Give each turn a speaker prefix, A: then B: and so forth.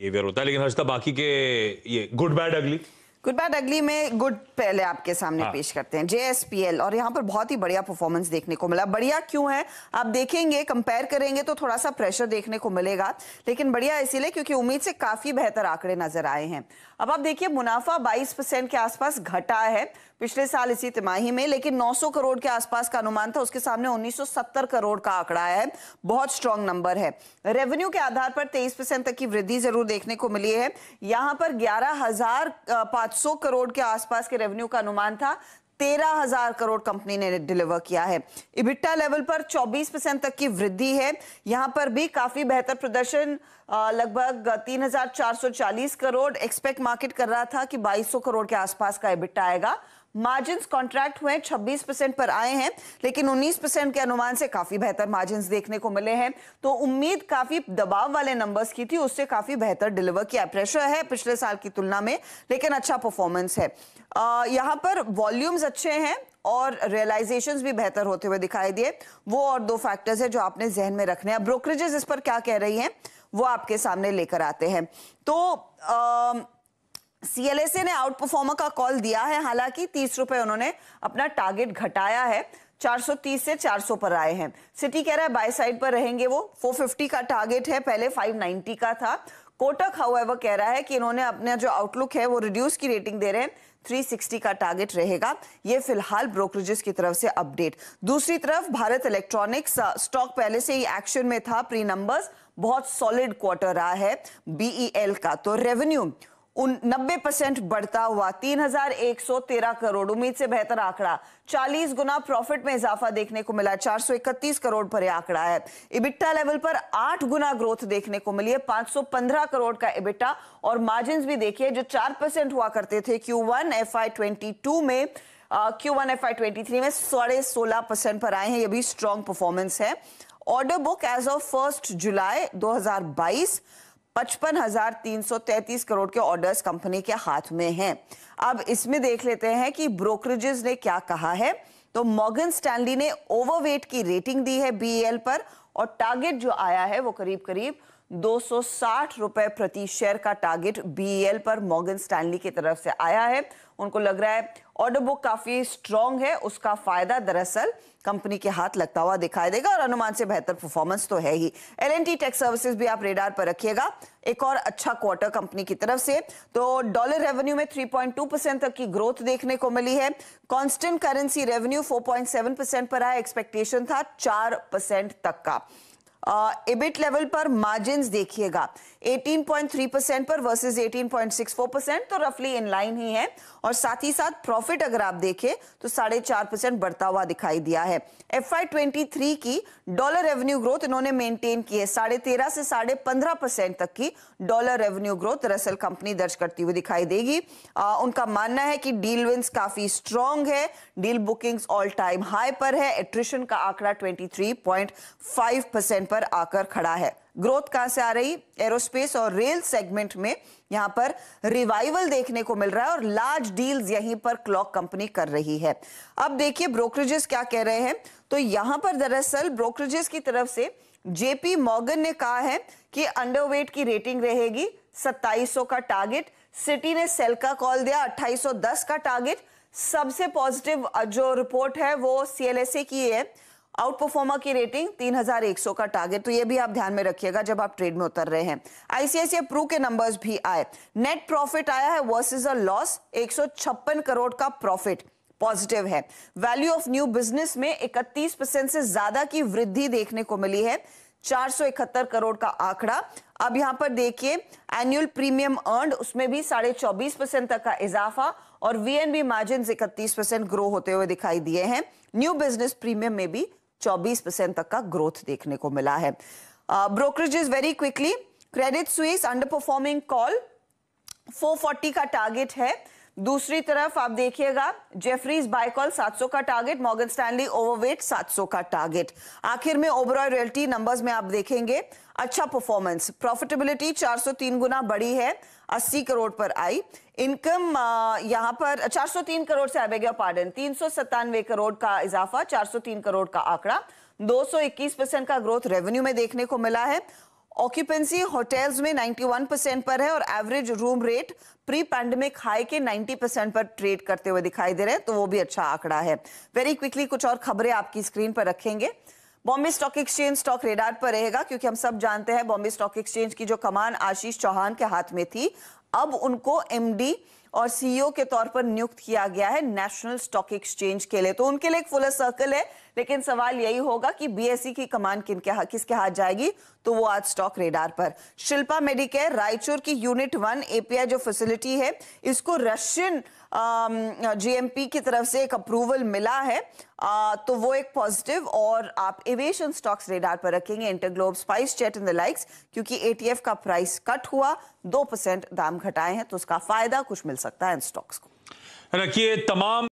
A: Behaviour होता है लेकिन हर्षता बाकी के ये good bad ugly good bad ugly में गुड पहले आपके सामने हाँ। पेश करते हैं जेएसपीएल और यहाँ पर बहुत ही बढ़िया परफॉर्मेंस देखने को मिला बढ़िया क्यों है आप देखेंगे कंपेयर करेंगे तो थोड़ा सा प्रेशर देखने को मिलेगा लेकिन बढ़िया इसीलिए क्योंकि उम्मीद से काफी बेहतर आंकड़े नजर आए हैं अब आप देखिए मुनाफा बाईस परसेंट के आसपास घटा है पिछले साल इसी तिमाही में लेकिन 900 करोड़ के आसपास का अनुमान था उसके सामने 1970 करोड़ का आंकड़ा है बहुत स्ट्रांग नंबर है रेवेन्यू के आधार पर 23 परसेंट तक की वृद्धि जरूर देखने को मिली है यहाँ पर ग्यारह हजार 700 करोड़ के आसपास के रेवेन्यू का अनुमान था तेरह हजार करोड़ कंपनी ने डिलीवर किया है इबिट्टा लेवल पर 24 परसेंट तक की वृद्धि है यहां पर भी काफी बेहतर प्रदर्शन लगभग 3440 करोड़ एक्सपेक्ट मार्केट कर रहा था कि 2200 करोड़ के आसपास का इबिट्टा आएगा मार्जिन कॉन्ट्रैक्ट हुए 26 परसेंट पर आए हैं लेकिन 19 परसेंट के अनुमान से काफी बेहतर मार्जिन देखने को मिले हैं तो उम्मीद काफी दबाव वाले नंबर्स की थी उससे काफी बेहतर डिलीवर किया प्रेशर है पिछले साल की तुलना में लेकिन अच्छा परफॉर्मेंस है आ, यहां पर वॉल्यूम्स अच्छे हैं और रियलाइजेशन भी बेहतर होते हुए दिखाई दिए वो और दो फैक्टर्स है जो आपने जहन में रखने हैं ब्रोकरेजेस इस पर क्या कह रही है वो आपके सामने लेकर आते हैं तो आ, सीएलएसए ने आउट परफॉर्मर का कॉल दिया है हालांकि तीस रुपए उन्होंने अपना टारगेट घटाया है 430 से 400 पर आए हैं सिटी कह रहा है बाय साइड पर रहेंगे वो 450 का टारगेट है पहले 590 का था कोटक हाउएवर कह रहा है कि इन्होंने अपना जो आउटलुक है वो रिड्यूस की रेटिंग दे रहे हैं 360 का टारगेट रहेगा ये फिलहाल ब्रोकरेजेस की तरफ से अपडेट दूसरी तरफ भारत इलेक्ट्रॉनिक्स स्टॉक पहले से ही एक्शन में था प्री नंबर्स बहुत सॉलिड क्वार्टर रहा है बीईएल e का तो रेवेन्यू उन नब्बे परसेंट बढ़ता हुआ 3,113 करोड़ उम्मीद से बेहतर आंकड़ा 40 गुना प्रॉफिट में इजाफा देखने को मिला 431 करोड़ पर आंकड़ा है इबिट्टा लेवल पर 8 गुना ग्रोथ देखने को मिली है 515 करोड़ का इबिट्टा और मार्जिन भी देखिए जो 4 परसेंट हुआ करते थे क्यू वन एफ में क्यू वन एफ में साढ़े सोलह परसेंट पर आए हैं ये भी स्ट्रॉन्ग परफॉर्मेंस है order book as of first July बाईस पचपन हजार तीन सौ तैतीस करोड़ के ऑर्डर्स कंपनी के हाथ में हैं अब इसमें देख लेते हैं कि ब्रोकरेजेस ने क्या कहा है तो मॉर्गन स्टैंडली ने ओवरवेट की रेटिंग दी है बीएल पर और टारगेट जो आया है वो करीब करीब 260 रुपए प्रति शेयर का टारगेट बीईएल e पर मॉर्गन स्टैनली की तरफ से आया है उनको लग रहा है ऑर्डर बुक काफी स्ट्रांग है उसका फायदा दरअसल कंपनी के हाथ लगता हुआ दिखाई देगा और अनुमान से बेहतर परफॉर्मेंस तो है ही L N T tech services भी आप रेडार पर रखिएगा एक और अच्छा क्वार्टर कंपनी की तरफ से तो डॉलर रेवेन्यू में 3.2 परसेंट तक की ग्रोथ देखने को मिली है कांस्टेंट करेंसी रेवेन्यू 4.7 परसेंट पर आया एक्सपेक्टेशन था 4 परसेंट तक का इबिट लेवल पर मार्जिन देखिएगा 18.3 परसेंट पर वर्सेज 18.64 परसेंट तो रफली इनलाइन ही है और साथ ही साथ प्रॉफिट अगर आप देखें तो साढ़े चार परसेंट बढ़ता हुआ दिखाई दिया है एफ आई की डॉलर रेवेन्यू ग्रोथ इन्होंने मेंटेन की है साढ़े तेरह से साढ़े पंद्रह परसेंट तक की डॉलर रेवेन्यू ग्रोथ दरअसल कंपनी दर्ज करती हुई दिखाई देगी आ, उनका मानना है कि डील विंस काफी स्ट्रॉन्ग है deal bookings all time high पर है एट्रिशन का आंकड़ा 23.5 परसेंट पर पर आकर खड़ा है ग्रोथ कहां से आ रही एरोस्पेस और रेल सेगमेंट में यहां पर रिवाइवल देखने को मिल रहा है और लार्ज डील्स यहीं पर क्लॉक कंपनी कर रही है अब देखिए ब्रोकरेजेस क्या कह रहे हैं तो यहां पर दरअसल ब्रोकरेजेस की तरफ से जेपी मॉर्गन ने कहा है कि अंडरवेट की रेटिंग रहेगी 2700 का टारगेट सिटी ने सेल का कॉल दिया 2810 का टारगेट सबसे पॉजिटिव जो रिपोर्ट है वो सीएलएसए की है आउट परफॉर्मर की रेटिंग 3100 का टारगेट तो ये भी आप ध्यान में रखिएगा जब आप ट्रेड में उतर रहे हैं आईसीआईसी प्रू के नंबर्स भी आए नेट प्रॉफिट आया है वर्सेस अ लॉस एक करोड़ का प्रॉफिट पॉजिटिव है वैल्यू ऑफ न्यू बिजनेस में 31 परसेंट से ज्यादा की वृद्धि देखने को मिली है चार करोड़ का आंकड़ा अब यहां पर देखिए एनुअल प्रीमियम अर्न उसमें भी साढ़े चौबीस परसेंट तक का इजाफा और वीएनबी मार्जिन इकतीस परसेंट ग्रो होते हुए दिखाई दिए हैं न्यू बिजनेस प्रीमियम में भी 24 परसेंट तक का ग्रोथ देखने को मिला है brokerages very quickly credit Suisse underperforming call 440 का टारगेट है दूसरी तरफ आप देखिएगा जेफरीज बाइकॉल 700 का टारगेट मॉर्गन स्टैनली ओवरवेट 700 का टारगेट आखिर में ओबरॉय रियल्टी नंबर्स में आप देखेंगे अच्छा परफॉर्मेंस प्रॉफिटेबिलिटी 403 गुना बड़ी है 80 करोड़ पर आई इनकम यहाँ पर 403 करोड़ से आबेगा पार्डन तीन करोड़ का इजाफा 403 करोड़ का आंकड़ा 221 परसेंट का ग्रोथ रेवेन्यू में देखने को मिला है ऑक्यूपेंसी होटल्स में 91 परसेंट पर है और average room rate pre pandemic high के 90 परसेंट पर ट्रेड करते हुए दिखाई दे रहे हैं तो वो भी अच्छा आंकड़ा है वेरी क्विकली कुछ और खबरें आपकी स्क्रीन पर रखेंगे Bombay Stock Exchange stock radar पर रहेगा क्योंकि हम सब जानते हैं बॉम्बे स्टॉक एक्सचेंज की जो कमान आशीष चौहान के हाथ में थी अब उनको एमडी और सीईओ e के तौर पर नियुक्त किया गया है नेशनल स्टॉक एक्सचेंज के लिए तो उनके लिए एक फुलर सर्कल है लेकिन सवाल यही होगा कि बीएसई e की कमान किन के किसके हाथ जाएगी तो वो आज स्टॉक रेडार पर शिल्पा मेडिकेयर रायचूर की यूनिट वन एपीआई जो फैसिलिटी है इसको रशियन जीएमपी की तरफ से एक अप्रूवल मिला है तो वो एक पॉजिटिव और आप एवेशन स्टॉक्स रेडार पर रखेंगे InterGlobe SpiceJet in the likes क्योंकि एटीएफ का प्राइस कट हुआ दो परसेंट दाम घटाए हैं तो उसका फायदा कुछ मिल सकता है इन स्टॉक्स को रखिए तमाम